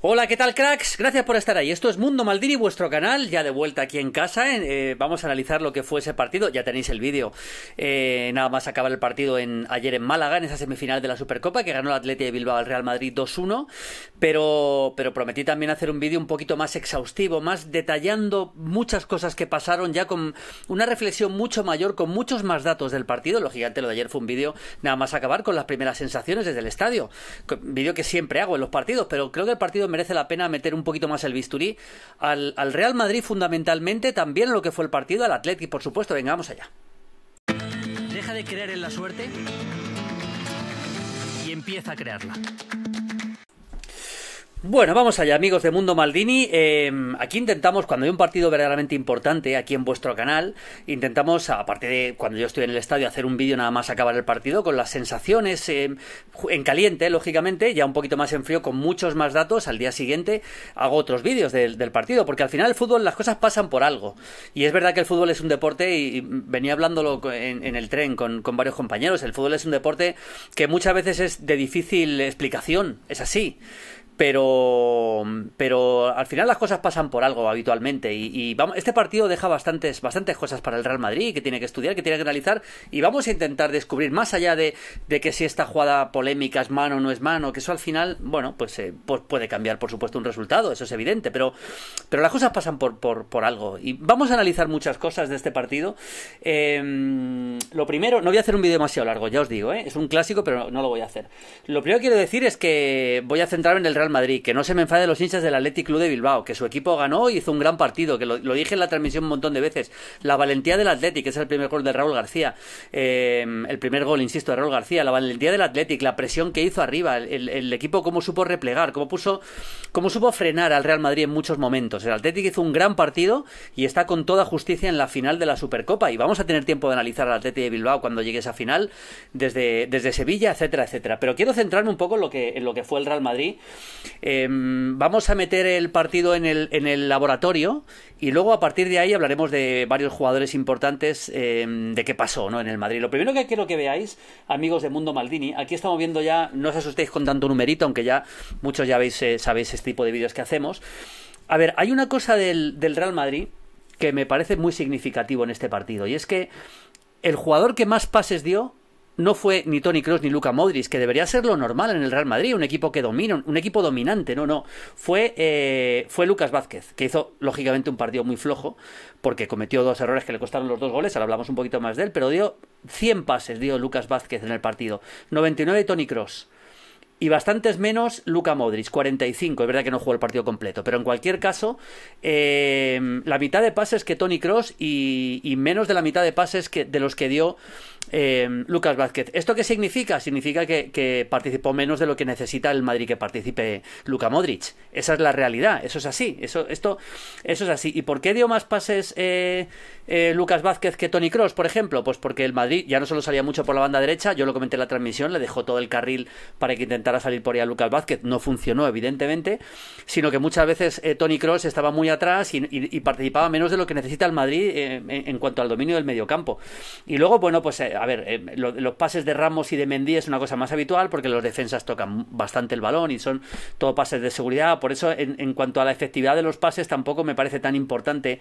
Hola, ¿qué tal cracks? Gracias por estar ahí. Esto es Mundo Maldini, vuestro canal, ya de vuelta aquí en casa. Eh, vamos a analizar lo que fue ese partido. Ya tenéis el vídeo. Eh, nada más acabar el partido en, ayer en Málaga, en esa semifinal de la Supercopa, que ganó el Atleti de Bilbao al Real Madrid 2-1. Pero, pero prometí también hacer un vídeo un poquito más exhaustivo, más detallando muchas cosas que pasaron, ya con una reflexión mucho mayor, con muchos más datos del partido. Lo gigante lo de ayer fue un vídeo, nada más acabar con las primeras sensaciones desde el estadio. Vídeo que siempre hago en los partidos, pero creo que el partido merece la pena meter un poquito más el bisturí al, Real Madrid fundamentalmente, también lo que fue el partido, al y por supuesto. vengamos allá. Deja de creer en la suerte y empieza a crearla. Bueno, vamos allá, amigos de Mundo Maldini. Em, aquí intentamos, cuando hay un partido verdaderamente importante aquí en vuestro canal, intentamos, aparte de cuando yo estoy en el estadio, hacer un vídeo nada más acabar el partido con las sensaciones em, en caliente, lógicamente, ya un poquito más en frío, con muchos más datos. Al día siguiente hago otros vídeos del, partido, porque al final el fútbol, las cosas pasan por algo. Y es verdad que el fútbol es un deporte, y venía hablándolo en, el tren con varios compañeros, el fútbol es un deporte que muchas veces es de difícil explicación, es así pero pero al final las cosas pasan por algo habitualmente y, vamos, este partido deja bastantes bastantes cosas para el Real Madrid que tiene que estudiar que tiene que analizar y vamos a intentar descubrir más allá de, que si esta jugada polémica es mano o no es mano que eso al final bueno pues, eh, pues puede cambiar por supuesto un resultado eso es evidente pero pero las cosas pasan por algo y vamos a analizar muchas cosas de este partido em, lo primero no voy a hacer un vídeo demasiado largo ya os digo ¿eh? es un clásico pero no lo voy a hacer lo primero que quiero decir es que voy a centrarme en el Real Madrid, que no se me enfade los hinchas del Athletic Club de Bilbao, que su equipo ganó y hizo un gran partido, que lo, dije en la transmisión un montón de veces. La valentía del Athletic, que es el primer gol de Raúl García, em, el primer gol, insisto, de Raúl García, la valentía del Athletic, la presión que hizo arriba, el, equipo cómo supo replegar, cómo puso, cómo supo frenar al Real Madrid en muchos momentos. El Athletic hizo un gran partido y está con toda justicia en la final de la Supercopa y vamos a tener tiempo de analizar al Athletic de Bilbao cuando llegue esa final desde, desde Sevilla, etcétera, etcétera. Pero quiero centrarme un poco en lo que, en lo que fue el Real Madrid. Em, vamos a meter el partido en el, laboratorio y luego a partir de ahí hablaremos de varios jugadores importantes em, de qué pasó ¿no? en el Madrid. Lo primero que quiero que veáis, amigos de Mundo Maldini, aquí estamos viendo ya, no os asustéis con tanto numerito, aunque ya muchos ya eh, sabéis este tipo de vídeos que hacemos. A ver, hay una cosa del Real Madrid que me parece muy significativo en este partido y es que el jugador que más pases dio no fue ni Tony Cross ni Luca Modric, que debería ser lo normal en el Real Madrid, un equipo que domina, un equipo dominante, no, no. Fue, eh, fue Lucas Vázquez, que hizo lógicamente un partido muy flojo, porque cometió dos errores que le costaron los dos goles, ahora hablamos un poquito más de él, pero dio 100 pases, dio Lucas Vázquez en el partido, 99 Tony Cross. Y bastantes menos Luca Modric, 45. Es verdad que no jugó el partido completo, pero en cualquier caso, eh, la mitad de pases que Tony Cross y, y, menos de la mitad de pases que, de los que dio Em, Lucas Vázquez. ¿Esto qué significa? Significa que, participó menos de lo que necesita el Madrid que participe Luka Modric. Esa es la realidad, eso es así. Eso, esto, eso es así. ¿Y por qué dio más pases eh, eh, Lucas Vázquez que Tony Cross, por ejemplo? Pues porque el Madrid ya no solo salía mucho por la banda derecha, yo lo comenté en la transmisión, le dejó todo el carril para que intentara salir por ahí a Lucas Vázquez. No funcionó, evidentemente, sino que muchas veces eh, Tony Cross estaba muy atrás y, participaba menos de lo que necesita el Madrid en, en, cuanto al dominio del mediocampo. Y luego, bueno, pues a ver, eh, los pases de Ramos y de Mendy es una cosa más habitual porque los defensas tocan bastante el balón y son todo pases de seguridad. Por eso, en, cuanto a la efectividad de los pases, tampoco me parece tan importante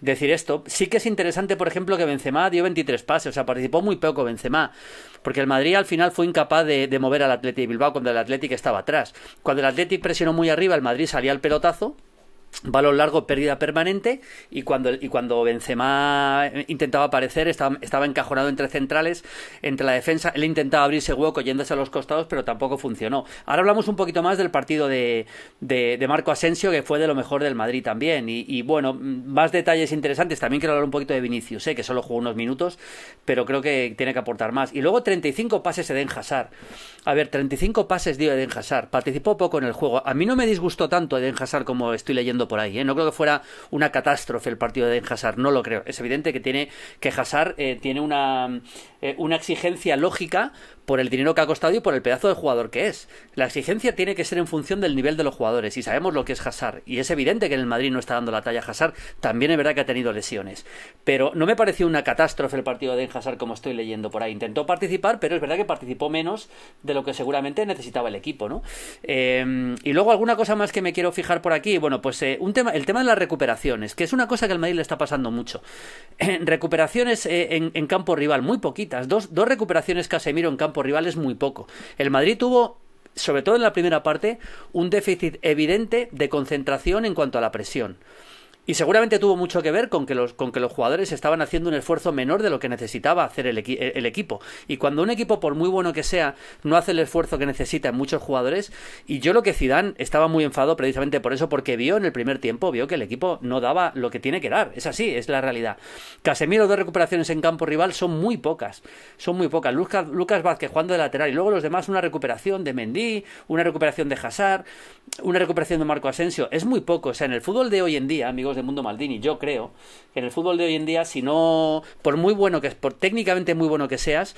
decir esto. Sí que es interesante, por ejemplo, que Benzema dio 23 pases, o sea, participó muy poco Benzema, porque el Madrid al final fue incapaz de, mover al Atlético Bilbao cuando el Atlético estaba atrás. Cuando el Atlético presionó muy arriba, el Madrid salía al pelotazo balón largo, pérdida permanente y cuando, y cuando Benzema eh, intentaba aparecer estaba, encajonado entre centrales, entre la defensa, él intentaba abrirse hueco yéndose a los costados pero tampoco funcionó. Ahora hablamos un poquito más del partido de, de, Marco Asensio que fue de lo mejor del Madrid también y, bueno, más detalles interesantes, también quiero hablar un poquito de Vinicius, sé que solo jugó unos minutos pero creo que tiene que aportar más y luego 35 pases Eden Hazard a ver, 35 pases dio Eden Hazard, participó poco en el juego, a mí no me disgustó tanto Eden Hazard como estoy leyendo por ahí. ¿eh? No creo que fuera una catástrofe el partido de Hazard, no lo creo. Es evidente que tiene que Hazard eh, tiene una, eh, una exigencia lógica por el dinero que ha costado y por el pedazo de jugador que es. La exigencia tiene que ser en función del nivel de los jugadores y sabemos lo que es Hazard y es evidente que en el Madrid no está dando la talla Hazard, también es verdad que ha tenido lesiones, pero no me pareció una catástrofe el partido de Hazard como estoy leyendo por ahí. Intentó participar, pero es verdad que participó menos de lo que seguramente necesitaba el equipo, ¿no? Em, y luego alguna cosa más que me quiero fijar por aquí, bueno, pues eh, un tema, el tema de las recuperaciones, que es una cosa que al Madrid le está pasando mucho. recuperaciones eh, en, campo rival, muy poquitas, dos, dos recuperaciones Casemiro en campo por rivales muy poco. El Madrid tuvo sobre todo en la primera parte, un déficit evidente de concentración en cuanto a la presión. Y seguramente tuvo mucho que ver con que, los, con que los jugadores estaban haciendo un esfuerzo menor de lo que necesitaba hacer el, el, equipo. Y cuando un equipo, por muy bueno que sea, no hace el esfuerzo que necesita muchos jugadores, y yo lo que Zidane estaba muy enfadado precisamente por eso, porque vio en el primer tiempo, vio que el equipo no daba lo que tiene que dar. Es así, es la realidad. Casemiro, dos recuperaciones en campo rival son muy pocas. Son muy pocas. Lucas, Lucas Vázquez jugando de lateral y luego los demás una recuperación de Mendy, una recuperación de Hazard, una recuperación de Marco Asensio. Es muy poco. O sea, en el fútbol de hoy en día, amigos de Mundo Maldini. Yo creo que en el fútbol de hoy en día, si no, por muy bueno que es, por técnicamente muy bueno que seas,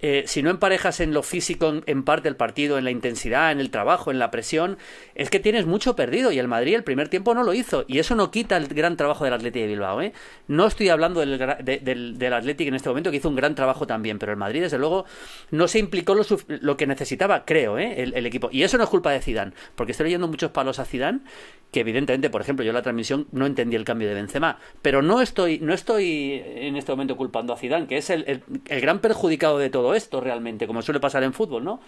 eh, si no emparejas en lo físico en parte del partido, en la intensidad, en el trabajo, en la presión, es que tienes mucho perdido. Y el Madrid el primer tiempo no lo hizo. Y eso no quita el gran trabajo del Atlético de Bilbao. ¿eh? No estoy hablando del, de, del, del en este momento, que hizo un gran trabajo también. Pero el Madrid, desde luego, no se implicó lo, que necesitaba, creo, ¿eh? el, el, equipo. Y eso no es culpa de Zidane. Porque estoy leyendo muchos palos a Zidane, que evidentemente, por ejemplo, yo la transmisión no entendí el cambio de Benzema. Pero no estoy, no estoy en este momento culpando a Zidane, que es el, gran perjudicado de todo esto realmente, como suele pasar en fútbol, ¿no?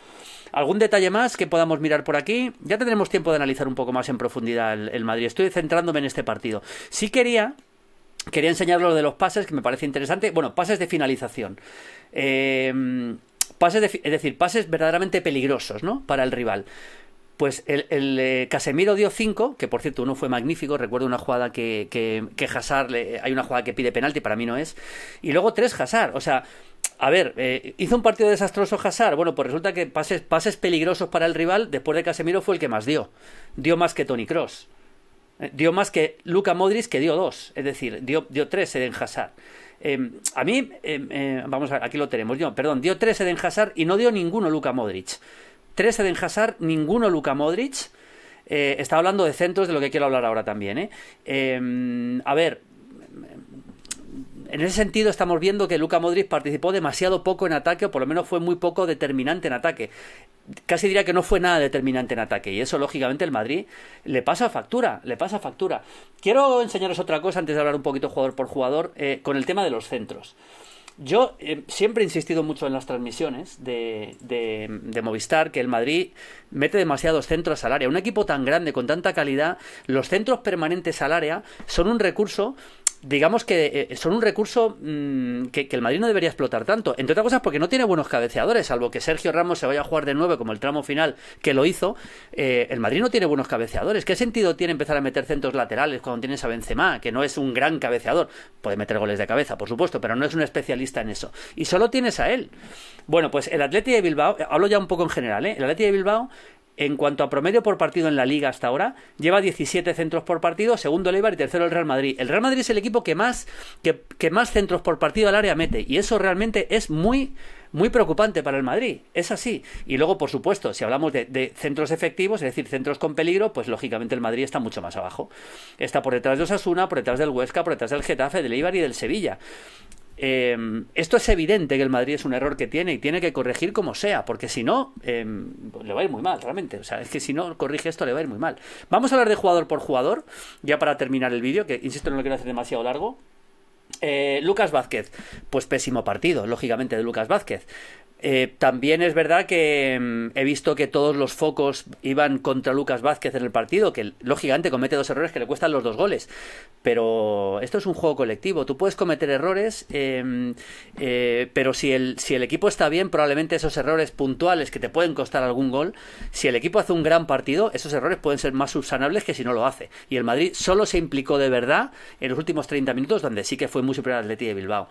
¿Algún detalle más que podamos mirar por aquí? Ya tendremos tiempo de analizar un poco más en profundidad el, Madrid. Estoy centrándome en este partido. Sí quería quería enseñar lo de los pases, que me parece interesante. Bueno, pases de finalización. Eh, pases es decir, pases verdaderamente peligrosos, ¿no? Para el rival. Pues el, eh, Casemiro dio 5, que por cierto uno fue magnífico, recuerdo una jugada que, que, hay una jugada que pide penalti, para mí no es, y luego 3 Hazard, o sea, a ver, eh, hizo un partido desastroso Hazard, bueno, pues resulta que pases, pases peligrosos para el rival, después de Casemiro fue el que más dio, dio más que Tony Cross, eh, dio más que Luca Modric, que dio 2, es decir, dio 3 Eden en Hazard. Em, a mí, em, vamos a ver, aquí lo tenemos yo, perdón, dio 3 en Hazard y no dio ninguno Luca Modric. Tres Eden Hazard, ninguno Luka Modric. Eh, está hablando de centros, de lo que quiero hablar ahora también. ¿eh? Eh, a ver, en ese sentido estamos viendo que Luka Modric participó demasiado poco en ataque, o por lo menos fue muy poco determinante en ataque. Casi diría que no fue nada determinante en ataque, y eso lógicamente el Madrid le pasa factura, le pasa factura. Quiero enseñaros otra cosa antes de hablar un poquito jugador por jugador, con el tema de los centros. Yo eh, siempre he insistido mucho en las transmisiones de, de, de, Movistar que el Madrid mete demasiados centros al área. Un equipo tan grande, con tanta calidad, los centros permanentes al área son un recurso digamos que eh, son un recurso mm, que, el Madrid no debería explotar tanto. Entre otras cosas porque no tiene buenos cabeceadores, salvo que Sergio Ramos se vaya a jugar de nueve como el tramo final que lo hizo. Eh, el Madrid no tiene buenos cabeceadores. ¿Qué sentido tiene empezar a meter centros laterales cuando tienes a Benzema, que no es un gran cabeceador? Puede meter goles de cabeza, por supuesto, pero no es un especialista en eso. Y solo tienes a él. Bueno, pues el Atlético de Bilbao, hablo ya un poco en general, ¿eh? el Atlético de Bilbao en cuanto a promedio por partido en la liga hasta ahora, lleva 17 centros por partido, segundo el Eibar y tercero el Real Madrid. El Real Madrid es el equipo que más, que, más centros por partido al área mete y eso realmente es muy muy preocupante para el Madrid, es así. Y luego, por supuesto, si hablamos de, de, centros efectivos, es decir, centros con peligro, pues lógicamente el Madrid está mucho más abajo. Está por detrás de Osasuna, por detrás del Huesca, por detrás del Getafe, del Eibar y del Sevilla. Em, esto es evidente que el Madrid es un error que tiene y tiene que corregir como sea, porque si no, em, le va a ir muy mal, realmente. O sea, es que si no corrige esto, le va a ir muy mal. Vamos a hablar de jugador por jugador, ya para terminar el vídeo, que insisto, no lo quiero hacer demasiado largo. Eh, Lucas Vázquez, pues pésimo partido, lógicamente, de Lucas Vázquez. Eh, también es verdad que mm, he visto que todos los focos iban contra Lucas Vázquez en el partido, que lógicamente comete dos errores que le cuestan los dos goles. Pero esto es un juego colectivo. Tú puedes cometer errores, eh, eh, pero si el, si el equipo está bien, probablemente esos errores puntuales que te pueden costar algún gol, si el equipo hace un gran partido, esos errores pueden ser más subsanables que si no lo hace. Y el Madrid solo se implicó de verdad en los últimos 30 minutos, donde sí que fue muy superior al Atleti de Bilbao.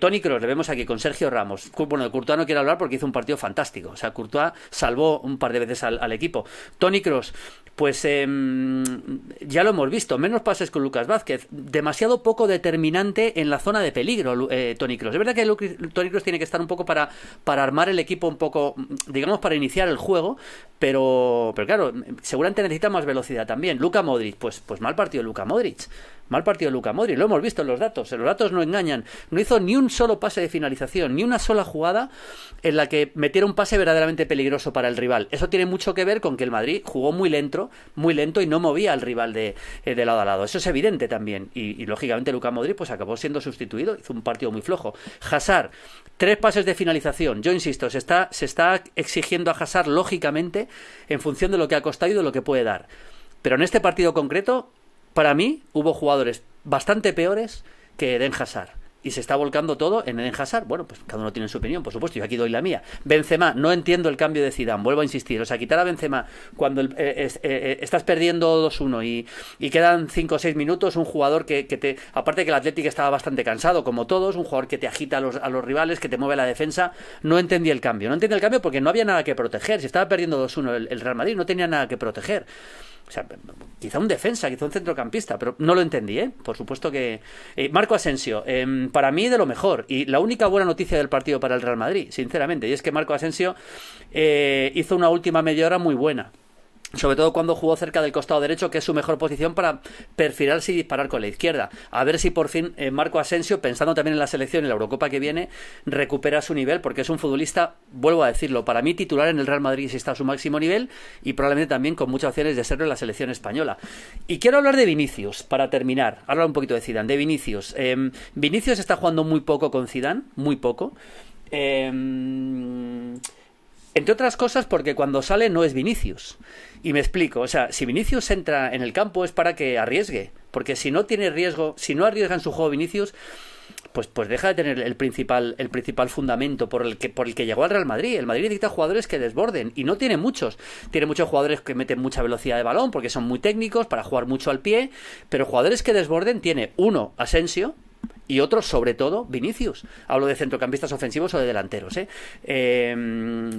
Tony Cross, le vemos aquí con Sergio Ramos. Bueno, de Curtano quiero hablar porque hizo un partido fantástico. O sea, Courtois salvó un par de veces al, equipo. Tony Cross, pues em, ya lo hemos visto. Menos pases con Lucas Vázquez. Demasiado poco determinante en la zona de peligro, eh, Tony Cross. Es verdad que Toni Tony Cross tiene que estar un poco para, para armar el equipo, un poco, digamos, para iniciar el juego. Pero, pero claro, seguramente necesita más velocidad también. Luca Modric, pues, pues mal partido Luca Modric. Mal partido de Luca Modri, lo hemos visto en los datos, los datos no engañan. No hizo ni un solo pase de finalización, ni una sola jugada en la que metiera un pase verdaderamente peligroso para el rival. Eso tiene mucho que ver con que el Madrid jugó muy lento, muy lento y no movía al rival de, eh, lado a lado. Eso es evidente también. Y, lógicamente Luca Modri pues acabó siendo sustituido, hizo un partido muy flojo. Hazard, tres pases de finalización. Yo insisto, se está, se está exigiendo a Hazard lógicamente en función de lo que ha costado y de lo que puede dar. Pero en este partido concreto, para mí hubo jugadores bastante peores que Eden Hazard. Y se está volcando todo en Eden Hazard. Bueno, pues cada uno tiene su opinión, por supuesto. Yo aquí doy la mía. Benzema, no entiendo el cambio de Zidane. Vuelvo a insistir. O sea, quitar a Benzema cuando eh, eh, eh, estás perdiendo 2-1 y, quedan 5 o 6 minutos. Un jugador que, que, te... Aparte que el Atlético estaba bastante cansado, como todos. Un jugador que te agita a los, rivales, que te mueve la defensa. No entendí el cambio. No entendí el cambio porque no había nada que proteger. Si estaba perdiendo 2-1 el Real Madrid, no tenía nada que proteger quizá un defensa, quizá un centrocampista, pero no lo entendí, ¿eh? Por supuesto que. Eh, Marco Asensio, em, para mí de lo mejor. Y la única buena noticia del partido para el Real Madrid, sinceramente. Y es que Marco Asensio eh, hizo una última media hora muy buena sobre todo cuando jugó cerca del costado derecho, que es su mejor posición para perfilarse y disparar con la izquierda. A ver si por fin eh, Marco Asensio, pensando también en la selección y la Eurocopa que viene, recupera su nivel, porque es un futbolista, vuelvo a decirlo, para mí titular en el Real Madrid si está a su máximo nivel y probablemente también con muchas opciones de serlo en la selección española. Y quiero hablar de Vinicius, para terminar, hablar un poquito de Zidane, de Vinicius. Em, Vinicius está jugando muy poco con Zidane, muy poco. Eh, entre otras cosas porque cuando sale no es Vinicius. Y me explico, o sea, si Vinicius entra en el campo es para que arriesgue, porque si no tiene riesgo, si no arriesga en su juego Vinicius, pues, pues deja de tener el principal, el principal fundamento por el, que, por el que llegó al Real Madrid. El Madrid necesita jugadores que desborden y no tiene muchos. Tiene muchos jugadores que meten mucha velocidad de balón porque son muy técnicos para jugar mucho al pie, pero jugadores que desborden tiene uno, Asensio, y otros, sobre todo, Vinicius. Hablo de centrocampistas ofensivos o de delanteros. ¿eh? Eh,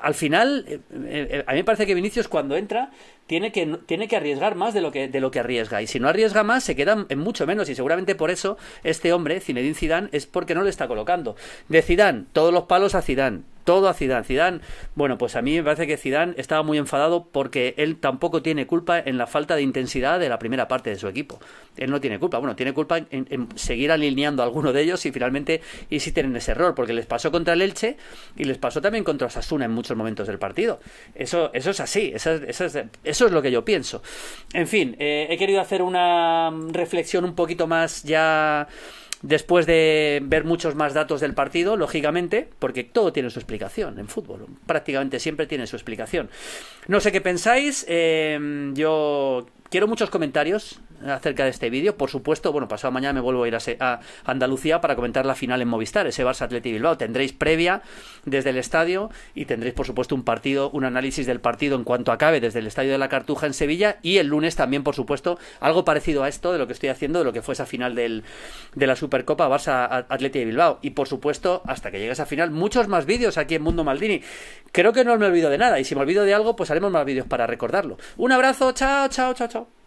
al final, eh, a mí me parece que Vinicius cuando entra tiene que, tiene que arriesgar más de lo que, de lo que arriesga. Y si no arriesga más, se queda en mucho menos. Y seguramente por eso este hombre, Zinedine Zidane, es porque no le está colocando. De Zidane, todos los palos a Zidane todo a Zidane. Zidane, bueno, pues a mí me parece que Zidane estaba muy enfadado porque él tampoco tiene culpa en la falta de intensidad de la primera parte de su equipo. Él no tiene culpa, bueno, tiene culpa en, seguir alineando a alguno de ellos y finalmente insisten en ese error, porque les pasó contra el Elche y les pasó también contra Sasuna en muchos momentos del partido. Eso, eso es así, eso, es, lo que yo pienso. En fin, eh, he querido hacer una reflexión un poquito más ya después de ver muchos más datos del partido, lógicamente, porque todo tiene su explicación en fútbol, prácticamente siempre tiene su explicación. No sé qué pensáis, em, yo quiero muchos comentarios acerca de este vídeo, por supuesto, bueno, pasado mañana me vuelvo a ir a, Andalucía para comentar la final en Movistar, ese Barça Atleti Bilbao, tendréis previa desde el estadio y tendréis por supuesto un partido, un análisis del partido en cuanto acabe desde el estadio de la Cartuja en Sevilla y el lunes también por supuesto algo parecido a esto de lo que estoy haciendo, de lo que fue esa final del, de la Super Supercopa Barça Atleti de Bilbao. Y por supuesto, hasta que llegues a final, muchos más vídeos aquí en Mundo Maldini. Creo que no me olvido de nada y si me olvido de algo, pues haremos más vídeos para recordarlo. Un abrazo, chao, chao, chao, chao.